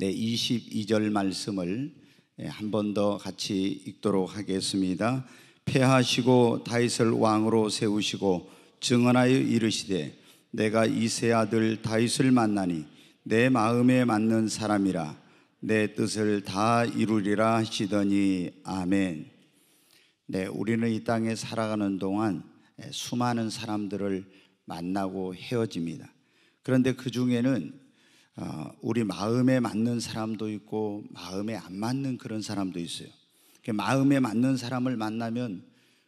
네 22절 말씀을 예, 한번 더 같이 읽도록 하겠습니다. 패하시고 다윗을 왕으로 세우시고 증언하여 이르시되 내가 이세 아들 다윗을 만나니 내 마음에 맞는 사람이라 내 뜻을 다 이루리라 하시더니 아멘. 네, 우리는 이 땅에 살아가는 동안 예, 수많은 사람들을 만나고 헤어집니다. 그런데 그 중에는 어, 우리 마음에 맞는 사람도 있고 마음에 안 맞는 그런 사람도 있어요. 마음에 맞는 사람을 만나면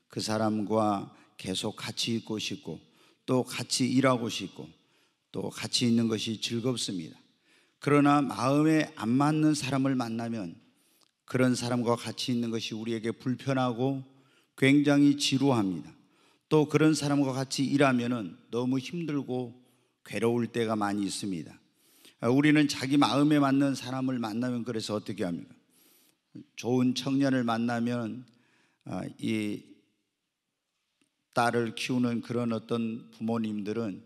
그 사람과 계속 같이 있고 싶고 또 같이 일하고 싶고 또 같이 있는 것이 즐겁습니다. 그러나 마음에 안 맞는 사람을 만나면 그런 사람과 같이 있는 것이 우리에게 불편하고 굉장히 지루합니다. 또 그런 사람과 같이 일하면 너무 힘들고 괴로울 때가 많이 있습니다. 아, 우리는 자기 마음에 맞는 사람을 만나면 그래서 어떻게 합니까? 좋은 청년을 만나면 아, 이 딸을 키우는 그런 어떤 부모님들은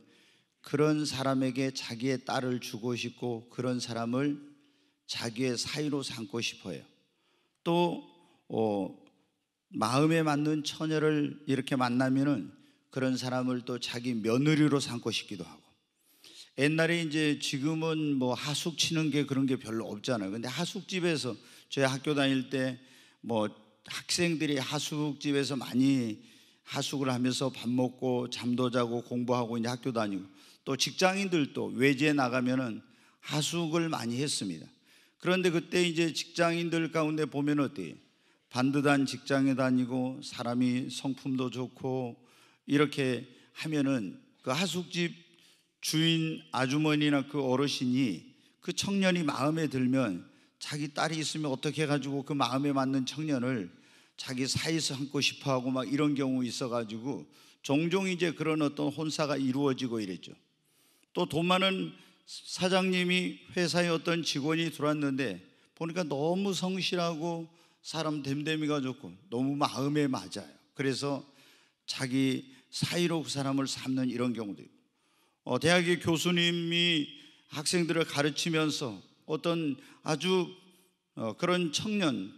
그런 사람에게 자기의 딸을 주고 싶고 그런 사람을 자기의 사이로 삼고 싶어요. 또 어, 마음에 맞는 처녀를 이렇게 만나면은 그런 사람을 또 자기 며느리로 삼고 싶기도 하고 옛날에 이제 지금은 뭐 하숙 치는 게 그런 게 별로 없잖아요. 근데 하숙집에서 저희 학교 다닐 때 뭐 학생들이 하숙집에서 많이 하숙을 하면서 밥 먹고 잠도 자고 공부하고 이제 학교 다니고 또 직장인들도 외지에 나가면은 하숙을 많이 했습니다. 그런데 그때 이제 직장인들 가운데 보면 어때요? 반듯한 직장에 다니고 사람이 성품도 좋고 이렇게 하면은 그 하숙집 주인 아주머니나 그 어르신이 그 청년이 마음에 들면 자기 딸이 있으면 어떻게 해가지고 그 마음에 맞는 청년을 자기 사이에서 안고 싶어 하고 막 이런 경우 있어가지고 종종 이제 그런 어떤 혼사가 이루어지고 이랬죠. 또 돈 많은 사장님이 회사에 어떤 직원이 들어왔는데 보니까 너무 성실하고 사람 됨됨이가 좋고 너무 마음에 맞아요. 그래서 자기 사이로 그 사람을 삼는 이런 경우도 있고 어, 대학의 교수님이 학생들을 가르치면서 어떤 아주 어, 그런 청년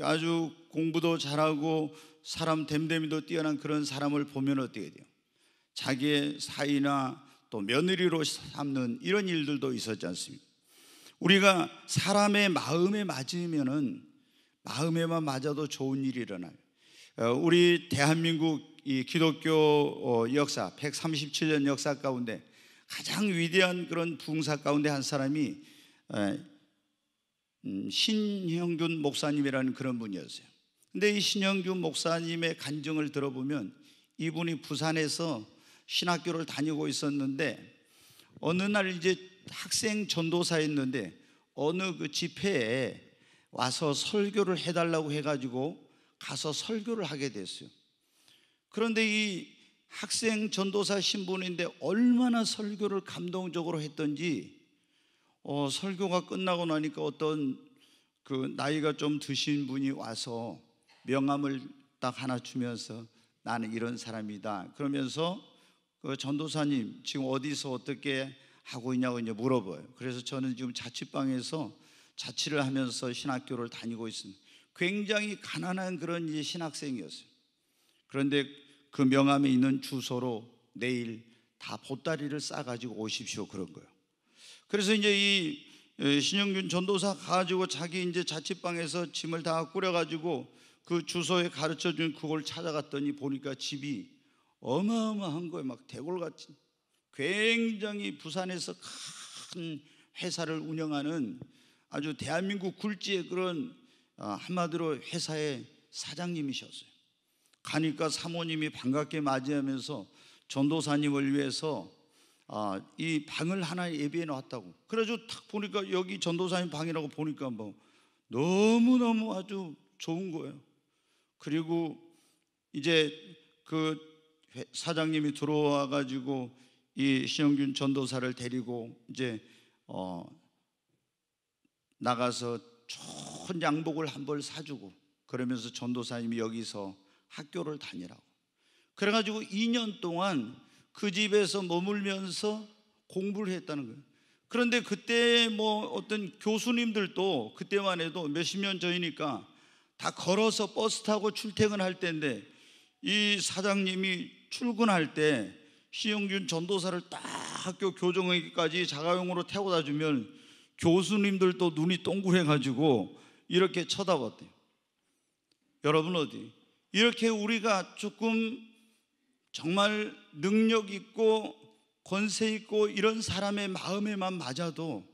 아주 공부도 잘하고 사람 됨됨이도 뛰어난 그런 사람을 보면 어떻게 돼요? 자기의 사이나 또 며느리로 삼는 이런 일들도 있었지 않습니까? 우리가 사람의 마음에 맞으면은 마음에만 맞아도 좋은 일이 일어나요. 어, 우리 대한민국 이 기독교 어, 역사 137년 역사 가운데 가장 위대한 그런 붕사 가운데 한 사람이 음, 신형균 목사님이라는 그런 분이었어요. 근데 이 신형균 목사님의 간증을 들어보면 이분이 부산에서 신학교를 다니고 있었는데 어느 날 이제 학생 전도사였는데 어느 그 집회에 와서 설교를 해달라고 해가지고 가서 설교를 하게 됐어요. 그런데 이 학생 전도사 신분인데 얼마나 설교를 감동적으로 했던지 어, 설교가 끝나고 나니까 어떤 그 나이가 좀 드신 분이 와서 명함을 딱 하나 주면서 나는 이런 사람이다 그러면서 그 전도사님 지금 어디서 어떻게 하고 있냐고 이제 물어봐요. 그래서 저는 지금 자취방에서 자취를 하면서 신학교를 다니고 있습니다. 굉장히 가난한 그런 이제 신학생이었어요. 그런데 그 명함에 있는 주소로 내일 다 보따리를 싸가지고 오십시오. 그런 거예요. 그래서 이제 이 신영균 전도사 가지고 자기 이제 자취방에서 짐을 다 꾸려가지고 그 주소에 가르쳐 준 그걸 찾아갔더니 보니까 집이 어마어마한 거예요. 막 대골같이. 굉장히 부산에서 큰 회사를 운영하는 아주 대한민국 굴지의 그런 아, 한마디로 회사의 사장님이셨어요. 가니까 사모님이 반갑게 맞이하면서 전도사님을 위해서 아, 이 방을 하나 예비해 놨다고. 그래가지고 탁 보니까 여기 전도사님 방이라고 보니까 뭐 너무너무 아주 좋은 거예요. 그리고 이제 그 사장님이 들어와 가지고 이 신영균 전도사를 데리고 이제 어 나가서 좋은 양복을 한 벌 사주고 그러면서 전도사님이 여기서 학교를 다니라고. 그래가지고 2년 동안 그 집에서 머물면서 공부를 했다는 거예요. 그런데 그때 뭐 어떤 교수님들도 그때만 해도 몇십 년 전이니까 다 걸어서 버스 타고 출퇴근할 때인데 이 사장님이 출근할 때 시영준 전도사를 딱 학교 교정에까지 자가용으로 태워다 주면 교수님들도 눈이 동그래가지고 이렇게 쳐다봤대요. 여러분 어디? 이렇게 우리가 조금 정말 능력 있고 권세 있고 이런 사람의 마음에만 맞아도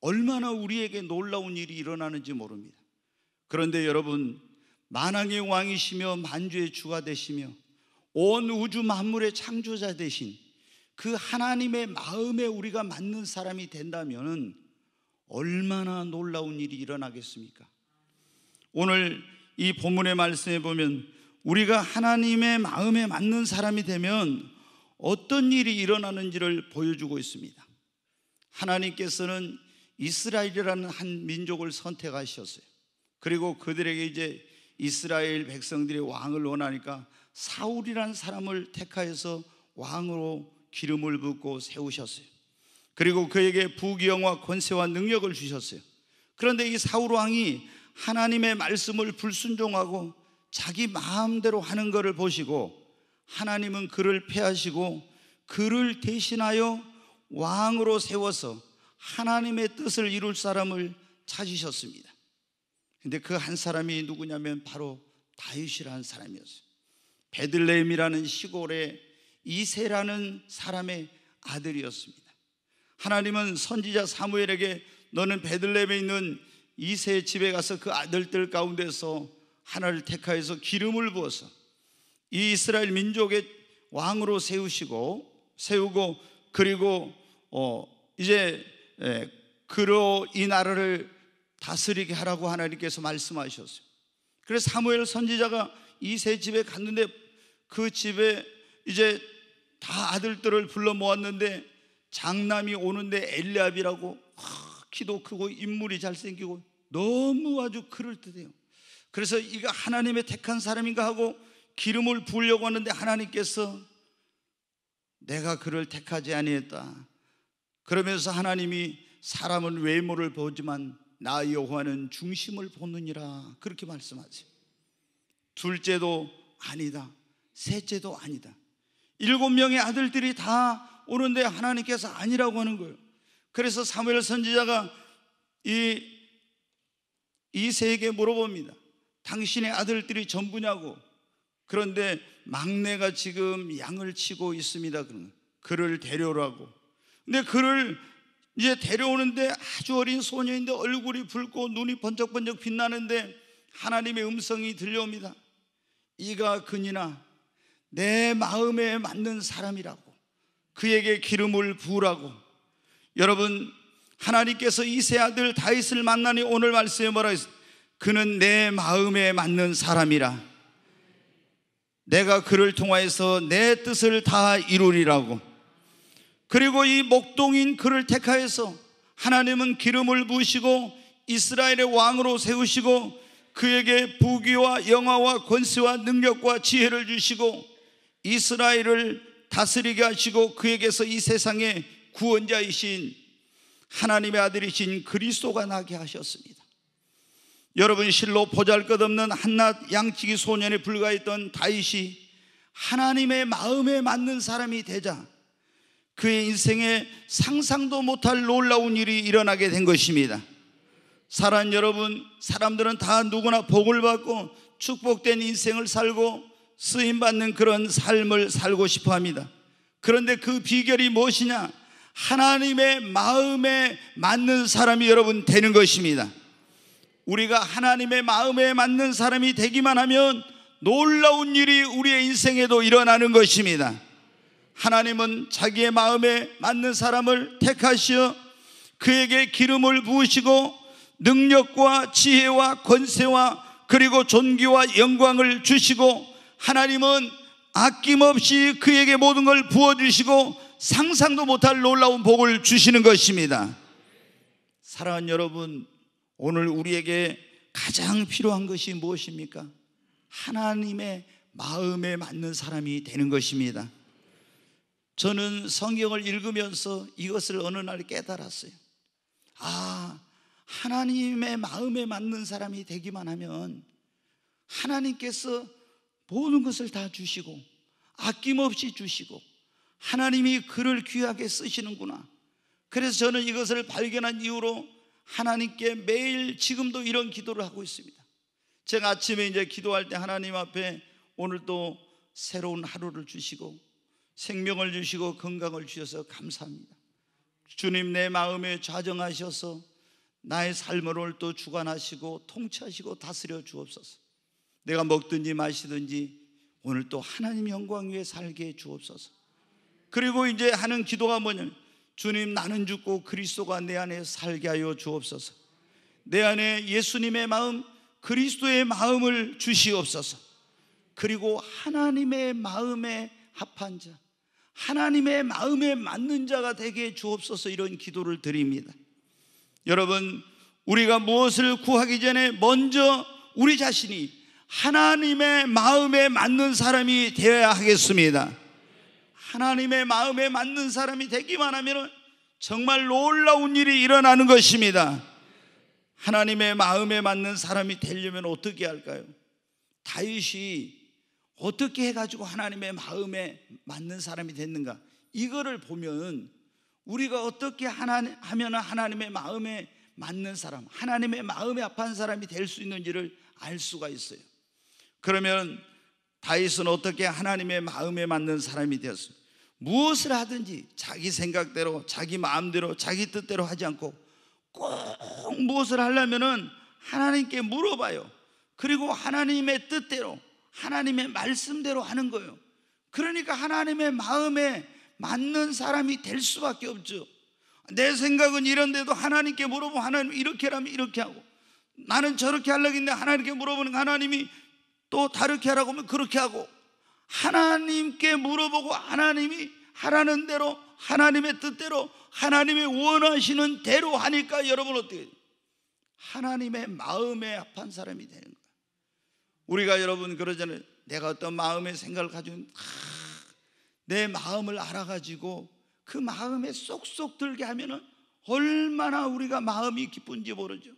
얼마나 우리에게 놀라운 일이 일어나는지 모릅니다. 그런데 여러분, 만왕의 왕이시며 만주의 주가 되시며 온 우주 만물의 창조자 되신 그 하나님의 마음에 우리가 맞는 사람이 된다면 얼마나 놀라운 일이 일어나겠습니까? 오늘 이 본문의 말씀에 보면 우리가 하나님의 마음에 맞는 사람이 되면 어떤 일이 일어나는지를 보여주고 있습니다. 하나님께서는 이스라엘이라는 한 민족을 선택하셨어요. 그리고 그들에게 이제 이스라엘 백성들이 왕을 원하니까 사울이라는 사람을 택하여서 왕으로 기름을 붓고 세우셨어요. 그리고 그에게 부귀영화 권세와 능력을 주셨어요. 그런데 이 사울 왕이 하나님의 말씀을 불순종하고 자기 마음대로 하는 것을 보시고 하나님은 그를 패하시고 그를 대신하여 왕으로 세워서 하나님의 뜻을 이룰 사람을 찾으셨습니다. 근데 그 한 사람이 누구냐면 바로 다윗이라는 사람이었어요. 베들레헴이라는 시골의 이세라는 사람의 아들이었습니다. 하나님은 선지자 사무엘에게 너는 베들레헴에 있는 이세 집에 가서 그 아들들 가운데서 하나를 택하여서 기름을 부어서 이 이스라엘 민족의 왕으로 세우시고 세우고 그리고 어 이제 예, 그로 이 나라를 다스리게 하라고 하나님께서 말씀하셨어요. 그래서 사무엘 선지자가 이 세 집에 갔는데 그 집에 이제 다 아들들을 불러 모았는데 장남이 오는데 엘리압이라고 아, 키도 크고 인물이 잘생기고 너무 아주 그럴듯해요. 그래서 이거 하나님의 택한 사람인가 하고 기름을 부으려고 하는데 하나님께서 내가 그를 택하지 아니했다. 그러면서 하나님이 사람은 외모를 보지만 나 여호와는 중심을 보느니라 그렇게 말씀하세요. 둘째도 아니다. 셋째도 아니다. 일곱 명의 아들들이 다 오는데 하나님께서 아니라고 하는 거예요. 그래서 사무엘 선지자가 이 이세에게 물어봅니다. 당신의 아들들이 전부냐고. 그런데 막내가 지금 양을 치고 있습니다. 그를 데려오라고. 근데 그를 이제 데려오는데 아주 어린 소녀인데 얼굴이 붉고 눈이 번쩍번쩍 빛나는데 하나님의 음성이 들려옵니다. 이가 그니나 내 마음에 맞는 사람이라고 그에게 기름을 부으라고 여러분 하나님께서 이 세 아들 다윗을 만나니 오늘 말씀에 뭐라 했어요? 그는 내 마음에 맞는 사람이라. 내가 그를 통하여서 내 뜻을 다 이루리라고. 그리고 이 목동인 그를 택하여서 하나님은 기름을 부으시고 이스라엘의 왕으로 세우시고 그에게 부귀와 영화와 권세와 능력과 지혜를 주시고 이스라엘을 다스리게 하시고 그에게서 이 세상의 구원자이신 하나님의 아들이신 그리스도가 나게 하셨습니다. 여러분 실로 보잘것없는 한낱 양치기 소년에 불과했던 다윗이 하나님의 마음에 맞는 사람이 되자 그의 인생에 상상도 못할 놀라운 일이 일어나게 된 것입니다. 사랑 여러분, 사람들은 다 누구나 복을 받고 축복된 인생을 살고 쓰임 받는 그런 삶을 살고 싶어 합니다. 그런데 그 비결이 무엇이냐? 하나님의 마음에 맞는 사람이 여러분 되는 것입니다. 우리가 하나님의 마음에 맞는 사람이 되기만 하면 놀라운 일이 우리의 인생에도 일어나는 것입니다. 하나님은 자기의 마음에 맞는 사람을 택하시어 그에게 기름을 부으시고 능력과 지혜와 권세와 그리고 존귀와 영광을 주시고 하나님은 아낌없이 그에게 모든 걸 부어주시고 상상도 못할 놀라운 복을 주시는 것입니다. 사랑하는 여러분, 오늘 우리에게 가장 필요한 것이 무엇입니까? 하나님의 마음에 맞는 사람이 되는 것입니다. 저는 성경을 읽으면서 이것을 어느 날 깨달았어요. 아, 하나님의 마음에 맞는 사람이 되기만 하면 하나님께서 모든 것을 다 주시고 아낌없이 주시고 하나님이 그를 귀하게 쓰시는구나. 그래서 저는 이것을 발견한 이후로 하나님께 매일 지금도 이런 기도를 하고 있습니다. 제가 아침에 이제 기도할 때 하나님 앞에 오늘도 새로운 하루를 주시고 생명을 주시고 건강을 주셔서 감사합니다. 주님 내 마음에 좌정하셔서 나의 삶을 오늘도 주관하시고 통치하시고 다스려 주옵소서. 내가 먹든지 마시든지 오늘 또 하나님 영광 위에 살게 주옵소서. 그리고 이제 하는 기도가 뭐냐면 주님 나는 죽고 그리스도가 내 안에 살게 하여 주옵소서. 내 안에 예수님의 마음, 그리스도의 마음을 주시옵소서. 그리고 하나님의 마음에 합한 자, 하나님의 마음에 맞는 자가 되게 주옵소서 이런 기도를 드립니다. 여러분, 우리가 무엇을 구하기 전에 먼저 우리 자신이 하나님의 마음에 맞는 사람이 되어야 하겠습니다. 하나님의 마음에 맞는 사람이 되기만 하면 정말 놀라운 일이 일어나는 것입니다. 하나님의 마음에 맞는 사람이 되려면 어떻게 할까요? 다윗이 어떻게 해가지고 하나님의 마음에 맞는 사람이 됐는가? 이거를 보면 우리가 어떻게 하나, 하면 하나님의 마음에 맞는 사람, 하나님의 마음에 합한 사람이 될 수 있는지를 알 수가 있어요. 그러면 다윗은 어떻게 하나님의 마음에 맞는 사람이 되었어요? 무엇을 하든지 자기 생각대로, 자기 마음대로, 자기 뜻대로 하지 않고 꼭 무엇을 하려면은 하나님께 물어봐요. 그리고 하나님의 뜻대로, 하나님의 말씀대로 하는 거예요. 그러니까 하나님의 마음에 맞는 사람이 될 수밖에 없죠. 내 생각은 이런데도 하나님께 물어보면 하나님 이렇게 라면 이렇게 하고 나는 저렇게 하려고 했는데 하나님께 물어보는 하나님이 또 다르게 하라고 하면 그렇게 하고 하나님께 물어보고 하나님이 하라는 대로 하나님의 뜻대로 하나님이 원하시는 대로 하니까 여러분 어떻게 하나님의 마음에 합한 사람이 되는 거예요. 우리가 여러분 그러잖아요. 내가 어떤 마음의 생각을 가지내 마음을 알아가지고 그 마음에 쏙쏙 들게 하면은 얼마나 우리가 마음이 기쁜지 모르죠.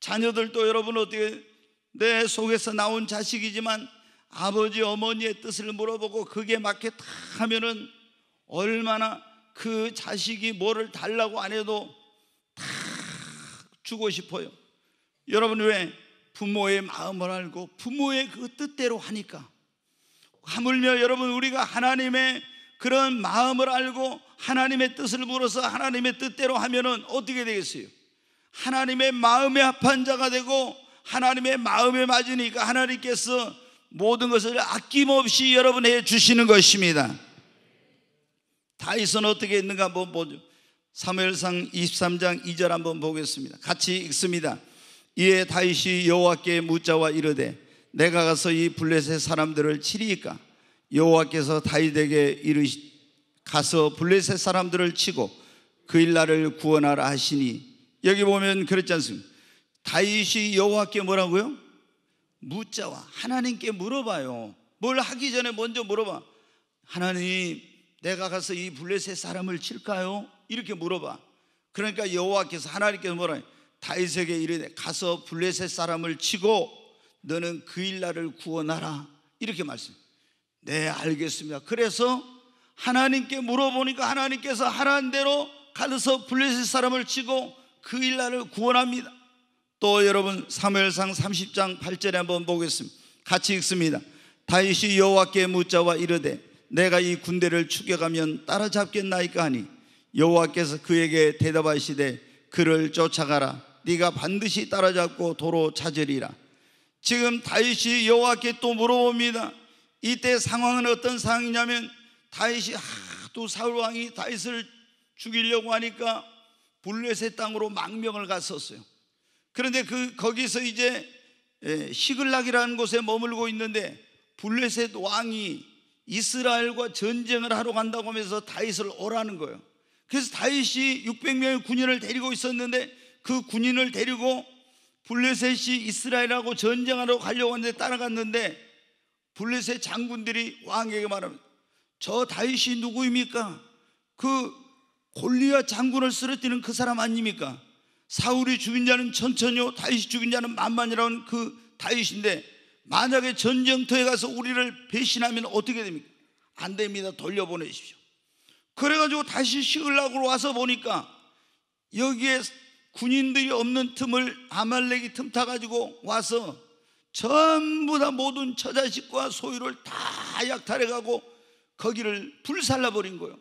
자녀들도 여러분 어떻게 내 속에서 나온 자식이지만 아버지 어머니의 뜻을 물어보고 그게 맞게 다 하면은 얼마나 그 자식이 뭐를 달라고 안 해도 다 주고 싶어요. 여러분 왜 부모의 마음을 알고 부모의 그 뜻대로 하니까 하물며 여러분 우리가 하나님의 그런 마음을 알고 하나님의 뜻을 물어서 하나님의 뜻대로 하면은 어떻게 되겠어요? 하나님의 마음에 합한 자가 되고 하나님의 마음에 맞으니까 하나님께서 모든 것을 아낌없이 여러분에게 주시는 것입니다. 다윗은 어떻게 있는가 한번 보죠. 사무상 23장 2절 한번 보겠습니다. 같이 읽습니다. 이에 다윗이 여호와께 묻자와 이르되 내가 가서 이 블레셋 사람들을 치리이까 여호와께서 다윗에게 이르시 가서 블레셋 사람들을 치고 그 일날을 구원하라 하시니 여기 보면 그렇지 않습니까? 다윗이 여호와께 뭐라고요? 묻자와 하나님께 물어봐요. 뭘 하기 전에 먼저 물어봐. 하나님, 내가 가서 이 블레셋 사람을 칠까요? 이렇게 물어봐. 그러니까 여호와께서 하나님께 뭐라 다윗에게 이르되 가서 블레셋 사람을 치고 너는 그 일날을 구원하라. 이렇게 말씀. 네, 알겠습니다. 그래서 하나님께 물어보니까 하나님께서 하라는 대로 가서 블레셋 사람을 치고 그 일날을 구원합니다. 또 여러분 사무엘상 30장 8절에 한번 보겠습니다. 같이 읽습니다. 다윗이 여호와께 묻자와 이르되 내가 이 군대를 추격하면 따라잡겠나이까 하니 여호와께서 그에게 대답하시되 그를 쫓아가라 네가 반드시 따라잡고 도로 찾으리라. 지금 다윗이 여호와께 또 물어봅니다. 이때 상황은 어떤 상황이냐면 다윗이 하도 아, 사울 왕이 다윗을 죽이려고 하니까 블레셋 땅으로 망명을 갔었어요. 그런데 그 거기서 이제 시글락이라는 곳에 머물고 있는데 블레셋 왕이 이스라엘과 전쟁을 하러 간다고 하면서 다윗을 오라는 거예요. 그래서 다윗이 600명의 군인을 데리고 있었는데 그 군인을 데리고 블레셋이 이스라엘하고 전쟁하러 가려고 하는데 따라갔는데 블레셋 장군들이 왕에게 말합니다. 저 다윗이 누구입니까? 그 골리앗 장군을 쓰러뜨리는 그 사람 아닙니까? 사울이 죽인 자는 천천히요 다윗이 죽인 자는 만만이라는 그 다윗인데 만약에 전쟁터에 가서 우리를 배신하면 어떻게 됩니까? 안 됩니다. 돌려보내십시오. 그래가지고 다시 시글락으로 와서 보니까 여기에 군인들이 없는 틈을 아말렉이 틈타가지고 와서 전부 다 모든 처자식과 소유를 다 약탈해가고 거기를 불살라버린 거예요.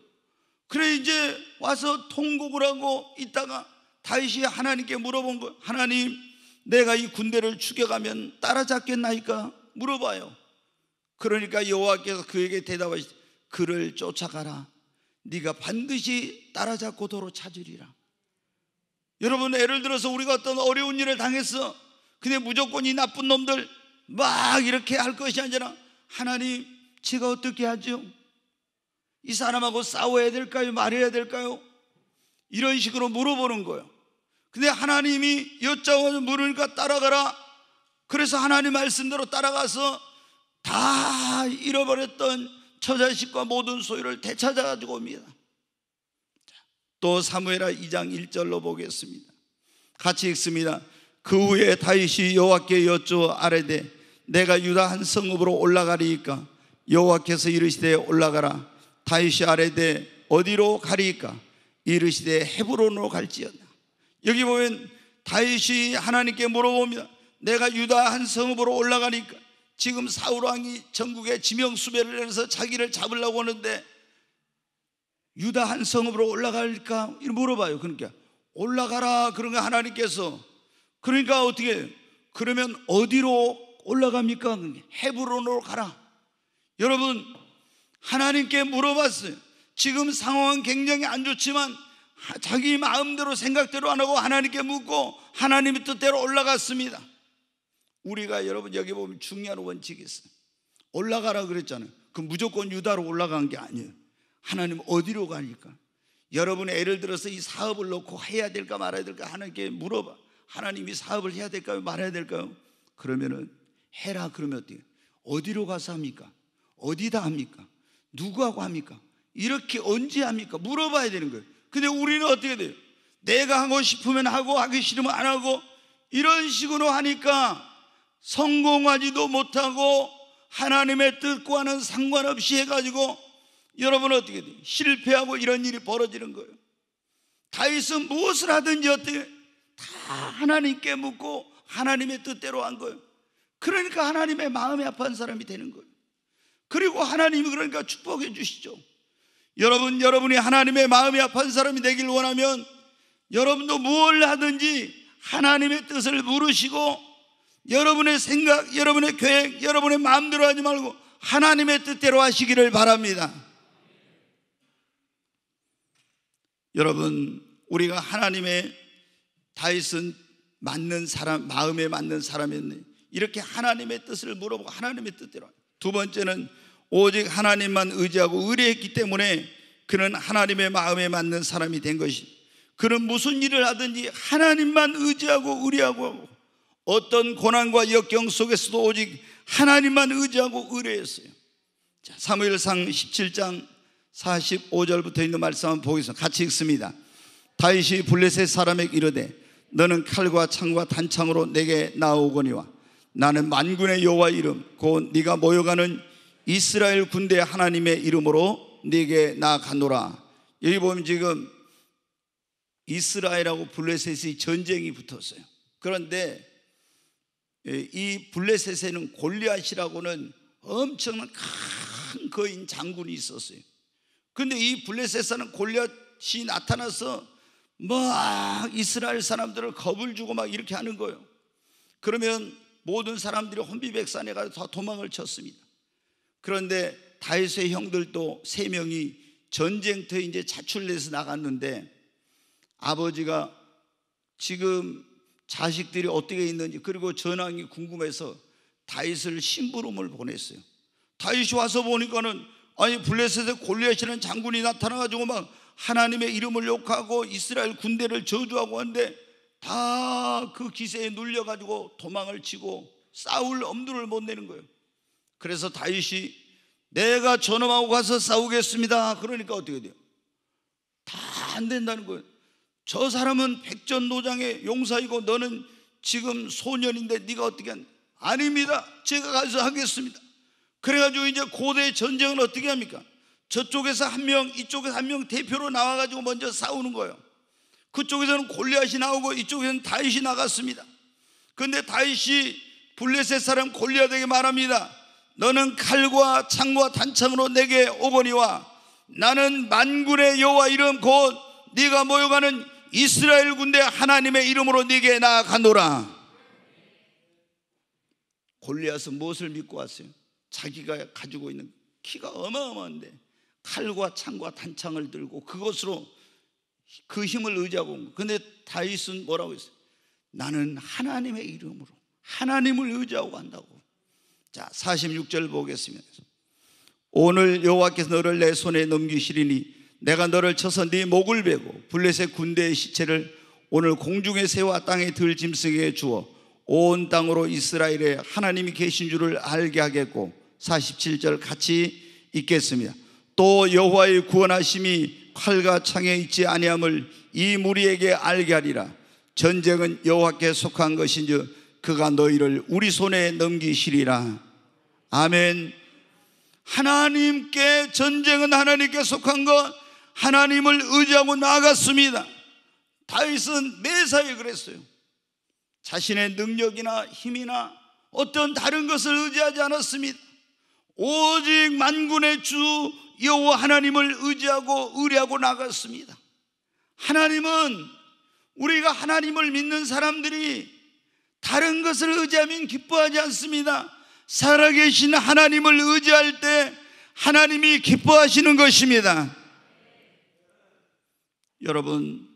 그래 이제 와서 통곡을 하고 있다가 다윗이 하나님께 물어본 거 하나님 내가 이 군대를 죽여가면 따라잡겠나이까 물어봐요 그러니까 여호와께서 그에게 대답하시 그를 쫓아가라 네가 반드시 따라잡고 도로 찾으리라 여러분 예를 들어서 우리가 어떤 어려운 일을 당했어 근데 무조건 이 나쁜 놈들 막 이렇게 할 것이 아니라 하나님 제가 어떻게 하죠? 이 사람하고 싸워야 될까요? 말해야 될까요? 이런 식으로 물어보는 거예요 근데 하나님이 여자와서 물으니까 따라가라. 그래서 하나님 말씀대로 따라가서 다 잃어버렸던 처자식과 모든 소유를 되찾아 가지고 옵니다. 또 사무엘하 2장 1절로 보겠습니다. 같이 읽습니다. 그 후에 다윗이 여호와께 여쭈어 아뢰되 내가 유다 한 성읍으로 올라가리이까 여호와께서 이르시되 올라가라 다윗이 아뢰되 어디로 가리이까 이르시되 헤브론으로 갈지어다 여기 보면 다윗이 하나님께 물어봅니다. 내가 유다 한 성읍으로 올라가니까 지금 사울 왕이 전국에 지명 수배를 해서 자기를 잡으려고 하는데 유다 한 성읍으로 올라갈까 물어봐요. 그러니까 올라가라 그런가 하나님께서 그러니까 어떻게 그러면 어디로 올라갑니까? 그러니까 헤브론으로 가라. 여러분 하나님께 물어봤어요. 지금 상황은 굉장히 안 좋지만 자기 마음대로 생각대로 안 하고 하나님께 묻고 하나님의 뜻대로 올라갔습니다. 우리가 여러분 여기 보면 중요한 원칙이 있어요. 올라가라 그랬잖아요. 그 무조건 유다로 올라간 게 아니에요. 하나님 어디로 가니까? 여러분 예를 들어서 이 사업을 놓고 해야 될까 말아야 될까 하나님께 물어봐. 하나님이 사업을 해야 될까요? 말아야 될까요? 그러면은 해라 그러면 어때요? 어디로 가서 합니까? 어디다 합니까? 누구하고 합니까? 이렇게 언제 합니까? 물어봐야 되는 거예요. 근데 우리는 어떻게 돼요? 내가 하고 싶으면 하고 하기 싫으면 안 하고 이런 식으로 하니까 성공하지도 못하고 하나님의 뜻과는 상관없이 해가지고 여러분 어떻게 돼요? 실패하고 이런 일이 벌어지는 거예요. 다윗은 무엇을 하든지 어떻게 다 하나님께 묻고 하나님의 뜻대로 한 거예요. 그러니까 하나님의 마음이 아파 사람이 되는 거예요. 그리고 하나님이 그러니까 축복해 주시죠. 여러분, 여러분이 하나님의 마음이 아픈 사람이 되길 원하면 여러분도 무엇 하든지 하나님의 뜻을 물으시고 여러분의 생각, 여러분의 계획, 여러분의 마음대로 하지 말고 하나님의 뜻대로 하시기를 바랍니다. 여러분, 우리가 하나님의 다윗은 맞는 사람, 마음에 맞는 사람이었네. 이렇게 하나님의 뜻을 물어보고 하나님의 뜻대로. 두 번째는 오직 하나님만 의지하고 의뢰했기 때문에 그는 하나님의 마음에 맞는 사람이 된것이니 그는 무슨 일을 하든지 하나님만 의지하고 의뢰하고 어떤 고난과 역경 속에서도 오직 하나님만 의지하고 의뢰했어요. 자, 사무엘상 17장 45절부터 있는 말씀 한 보겠습니다. 같이 읽습니다. 다윗이 블레셋 사람에게 이르되 너는 칼과 창과 단창으로 내게 나오거니와 나는 만군의 여호와 이름 곧 네가 모여가는 이스라엘 군대 하나님의 이름으로 네게 나아가노라. 여기 보면 지금 이스라엘하고 블레셋이 전쟁이 붙었어요. 그런데 예, 이 블레셋에는 골리앗이라고는 엄청난 큰 거인 장군이 있었어요. 근데 이 블레셋사는 골리앗이 나타나서 막 뭐, 아, 이스라엘 사람들을 겁을 주고 막 이렇게 하는 거예요. 그러면 모든 사람들이 혼비백산에 가서 다 도망을 쳤습니다. 그런데 다윗의 형들도 세 명이 전쟁터에 이제 자출돼서 나갔는데 아버지가 지금 자식들이 어떻게 있는지 그리고 전왕이 궁금해서 다윗을 심부름을 보냈어요. 다윗이 와서 보니까는 아니 블레셋의 골리앗이라는 장군이 나타나가지고 막 하나님의 이름을 욕하고 이스라엘 군대를 저주하고 하는데 다 그 기세에 눌려가지고 도망을 치고 싸울 엄두를 못 내는 거예요. 그래서 다윗이 내가 전업하고 가서 싸우겠습니다. 그러니까 어떻게 돼요? 다 안 된다는 거예요. 저 사람은 백전노장의 용사이고 너는 지금 소년인데 네가 어떻게 한? 아닙니다. 제가 가서 하겠습니다. 그래가지고 이제 고대 전쟁은 어떻게 합니까? 저쪽에서 한 명, 이쪽에서 한 명 대표로 나와가지고 먼저 싸우는 거예요. 그쪽에서는 골리앗이 나오고 이쪽에서는 다윗이 나갔습니다. 근데 다윗이 블레셋 사람 골리앗에게 말합니다. 너는 칼과 창과 단창으로 내게 오거니와 나는 만군의 여호와 이름 곧 네가 모여가는 이스라엘 군대 하나님의 이름으로 네게 나아가노라. 골리앗은 무엇을 믿고 왔어요? 자기가 가지고 있는 키가 어마어마한데 칼과 창과 단창을 들고 그것으로 그 힘을 의지하고 온 거. 근데 다윗은 뭐라고 했어요? 나는 하나님의 이름으로 하나님을 의지하고 간다고. 자, 46절 보겠습니다. 오늘 여호와께서 너를 내 손에 넘기시리니 내가 너를 쳐서 네 목을 베고 블레셋 군대의 시체를 오늘 공중의 새와 땅의 들짐승에 주어 온 땅으로 이스라엘에 하나님이 계신 줄을 알게 하겠고 47절 같이 읽겠습니다. 또 여호와의 구원하심이 칼과 창에 있지 아니함을 이 무리에게 알게 하리라. 전쟁은 여호와께 속한 것인즉 그가 너희를 우리 손에 넘기시리라. 아멘. 하나님께 전쟁은 하나님께 속한 것, 하나님을 의지하고 나갔습니다 다윗은 매사에 그랬어요. 자신의 능력이나 힘이나 어떤 다른 것을 의지하지 않았습니다. 오직 만군의 주 여호와 하나님을 의지하고 의뢰하고 나갔습니다. 하나님은 우리가 하나님을 믿는 사람들이 다른 것을 의지하면 기뻐하지 않습니다. 살아계신 하나님을 의지할 때 하나님이 기뻐하시는 것입니다. 여러분,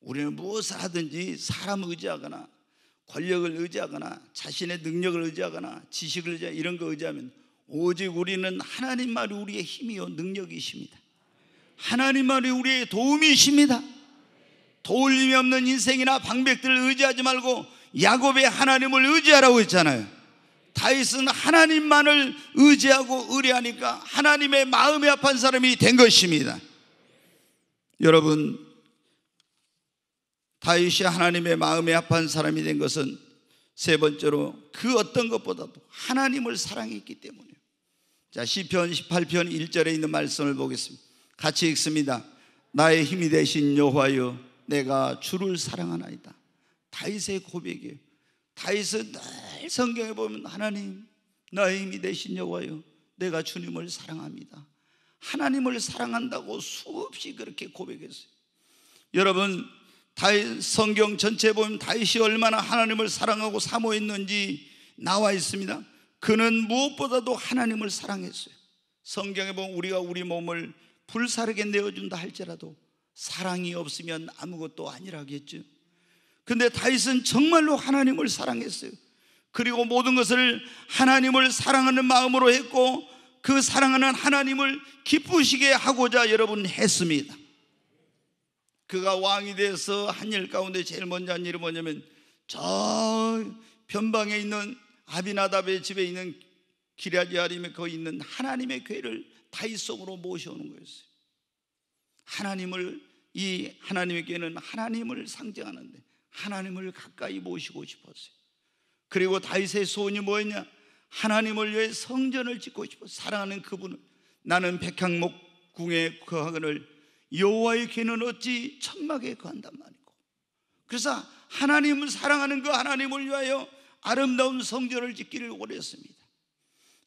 우리는 무엇을 하든지 사람 의지하거나 권력을 의지하거나 자신의 능력을 의지하거나 지식을 의지 이런 거 의지하면 오직 우리는 하나님만이 우리의 힘이요 능력이십니다. 하나님만이 우리의 도움이십니다. 도울림이 없는 인생이나 방백들을 의지하지 말고 야곱의 하나님을 의지하라고 했잖아요. 다윗은 하나님만을 의지하고 의뢰하니까 하나님의 마음에 합한 사람이 된 것입니다. 여러분, 다윗이 하나님의 마음에 합한 사람이 된 것은 세 번째로 그 어떤 것보다도 하나님을 사랑했기 때문이에요. 자, 시편 18편 1절에 있는 말씀을 보겠습니다. 같이 읽습니다. 나의 힘이 되신 여호와여 내가 주를 사랑하나이다. 다윗의 고백이에요. 다윗은 늘 성경에 보면 하나님 나의 힘이 되신 여호와여 내가 주님을 사랑합니다. 하나님을 사랑한다고 수없이 그렇게 고백했어요. 여러분 다윗 성경 전체 에 보면 다윗이 얼마나 하나님을 사랑하고 사모했는지 나와 있습니다. 그는 무엇보다도 하나님을 사랑했어요. 성경에 보면 우리가 우리 몸을 불사르게 내어준다 할지라도 사랑이 없으면 아무것도 아니라겠죠. 근데 다윗은 정말로 하나님을 사랑했어요. 그리고 모든 것을 하나님을 사랑하는 마음으로 했고 그 사랑하는 하나님을 기쁘시게 하고자 여러분 했습니다. 그가 왕이 돼서 한 일 가운데 제일 먼저 한 일이 뭐냐면 저 변방에 있는 아비나답의 집에 있는 기라지아림에 거기 있는 하나님의 괴를 다윗 속으로 모셔오는 거였어요. 하나님을 이 하나님의 괴는 하나님을 상징하는데 하나님을 가까이 모시고 싶었어요. 그리고 다윗의 소원이 뭐였냐? 하나님을 위해 성전을 짓고 싶어 사랑하는 그분을 나는 백향목 궁에 거하거늘 여호와의 귀는 어찌 천막에 거한단 말이고 그래서 하나님을 사랑하는 그 하나님을 위하여 아름다운 성전을 짓기를 원했습니다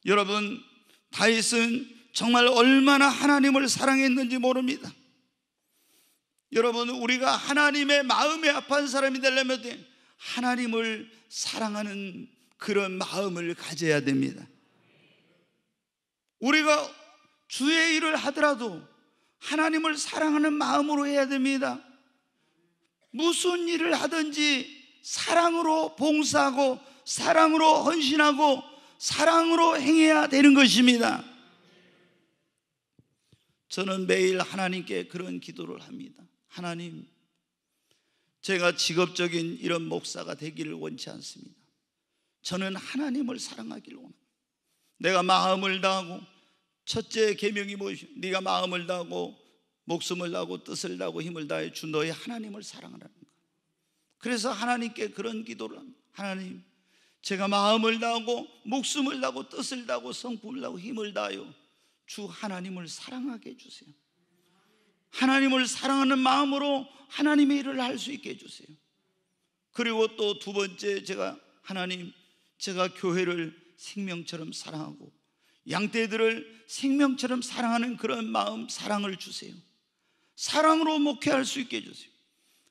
여러분 다윗은 정말 얼마나 하나님을 사랑했는지 모릅니다 여러분 우리가 하나님의 마음에 합한 사람이 되려면 하나님을 사랑하는 그런 마음을 가져야 됩니다. 우리가 주의 일을 하더라도 하나님을 사랑하는 마음으로 해야 됩니다. 무슨 일을 하든지 사랑으로 봉사하고 사랑으로 헌신하고 사랑으로 행해야 되는 것입니다. 저는 매일 하나님께 그런 기도를 합니다. 하나님, 제가 직업적인 이런 목사가 되기를 원치 않습니다. 저는 하나님을 사랑하기를 원합니다. 내가 마음을 다하고 첫째 계명이 무엇이 네가 마음을 다하고 목숨을 다하고 뜻을 다하고 힘을 다해 주 너의 하나님을 사랑하라는 거. 그래서 하나님께 그런 기도를 합니다. 하나님, 제가 마음을 다하고 목숨을 다하고 뜻을 다하고 성품을 다하고 힘을 다하여 주 하나님을 사랑하게 해주세요. 하나님을 사랑하는 마음으로 하나님의 일을 할 수 있게 해주세요. 그리고 또 두 번째 제가 하나님, 제가 교회를 생명처럼 사랑하고 양떼들을 생명처럼 사랑하는 그런 마음, 사랑을 주세요. 사랑으로 목회할 수 있게 해주세요.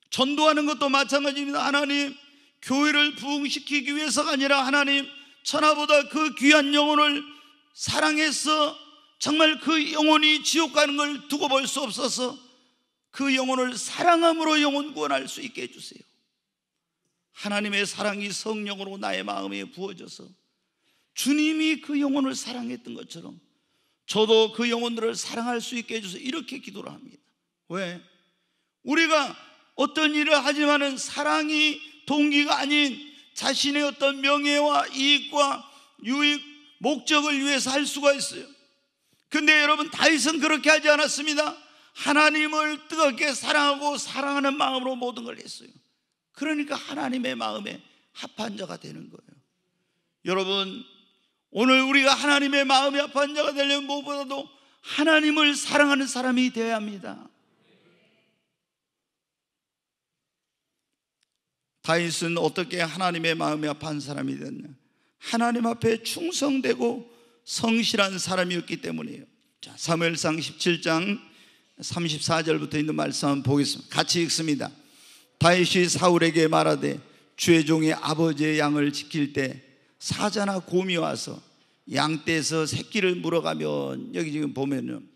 전도하는 것도 마찬가지입니다. 하나님, 교회를 부흥시키기 위해서가 아니라 하나님, 천하보다 그 귀한 영혼을 사랑해서 정말 그 영혼이 지옥 가는 걸 두고 볼 수 없어서 그 영혼을 사랑함으로 영혼 구원할 수 있게 해주세요. 하나님의 사랑이 성령으로 나의 마음에 부어져서 주님이 그 영혼을 사랑했던 것처럼 저도 그 영혼들을 사랑할 수 있게 해주세요. 이렇게 기도를 합니다. 왜? 우리가 어떤 일을 하지만은 사랑이 동기가 아닌 자신의 어떤 명예와 이익과 유익, 목적을 위해서 할 수가 있어요. 근데 여러분 다윗은 그렇게 하지 않았습니다. 하나님을 뜨겁게 사랑하고 사랑하는 마음으로 모든 걸 했어요. 그러니까 하나님의 마음에 합한 자가 되는 거예요. 여러분 오늘 우리가 하나님의 마음에 합한 자가 되려면 무엇보다도 하나님을 사랑하는 사람이 되어야 합니다. 다윗은 어떻게 하나님의 마음에 합한 사람이 됐냐? 하나님 앞에 충성되고 성실한 사람이었기 때문이에요. 자, 사무엘상 17장 34절부터 있는 말씀 한번 보겠습니다. 같이 읽습니다. 다윗이 사울에게 말하되 주의 종의 아버지의 양을 지킬 때 사자나 곰이 와서 양떼에서 새끼를 물어가면 여기 지금 보면은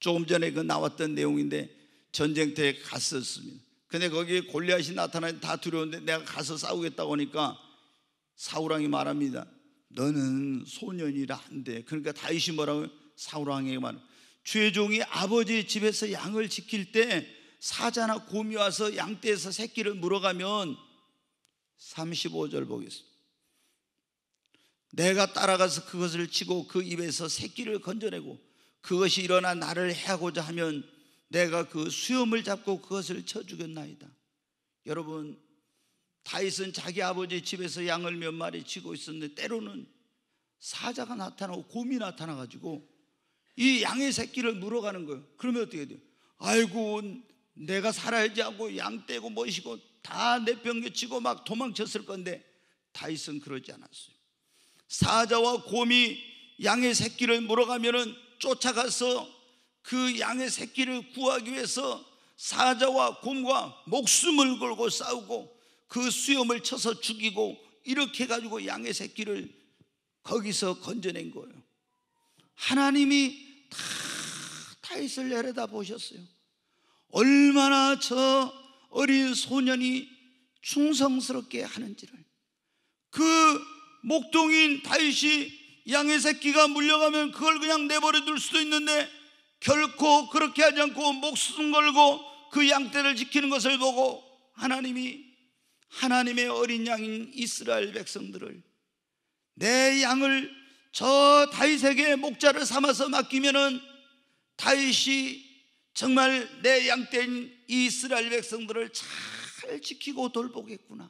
조금 전에 그 나왔던 내용인데 전쟁터에 갔었습니다. 근데 거기에 골리앗이 나타나니 다 두려운데 내가 가서 싸우겠다고 하니까 사우랑이 말합니다. 너는 소년이라 한데 그러니까 다윗이 뭐라고 사울 왕에게 말 최종이 아버지 집에서 양을 지킬 때 사자나 곰이 와서 양떼에서 새끼를 물어가면 35절 보겠습니다. 내가 따라가서 그것을 치고 그 입에서 새끼를 건져내고 그것이 일어나 나를 해하고자 하면 내가 그 수염을 잡고 그것을 쳐 죽였나이다. 여러분 다윗은 자기 아버지 집에서 양을 몇 마리 치고 있었는데 때로는 사자가 나타나고 곰이 나타나가지고 이 양의 새끼를 물어가는 거예요. 그러면 어떻게 돼요? 아이고 내가 살아야지 하고 양 떼고 모시고 다 내 병겨치고 막 도망쳤을 건데 다윗은 그러지 않았어요. 사자와 곰이 양의 새끼를 물어가면은 쫓아가서 그 양의 새끼를 구하기 위해서 사자와 곰과 목숨을 걸고 싸우고 그 수염을 쳐서 죽이고 이렇게 해가지고 양의 새끼를 거기서 건져낸 거예요. 하나님이 다 다윗을 내려다 보셨어요. 얼마나 저 어린 소년이 충성스럽게 하는지를 그 목동인 다윗이 양의 새끼가 물려가면 그걸 그냥 내버려 둘 수도 있는데 결코 그렇게 하지 않고 목숨 걸고 그 양떼를 지키는 것을 보고 하나님이 하나님의 어린 양인 이스라엘 백성들을 내 양을 저 다윗에게 목자를 삼아서 맡기면은 다윗이 정말 내 양떼인 이스라엘 백성들을 잘 지키고 돌보겠구나.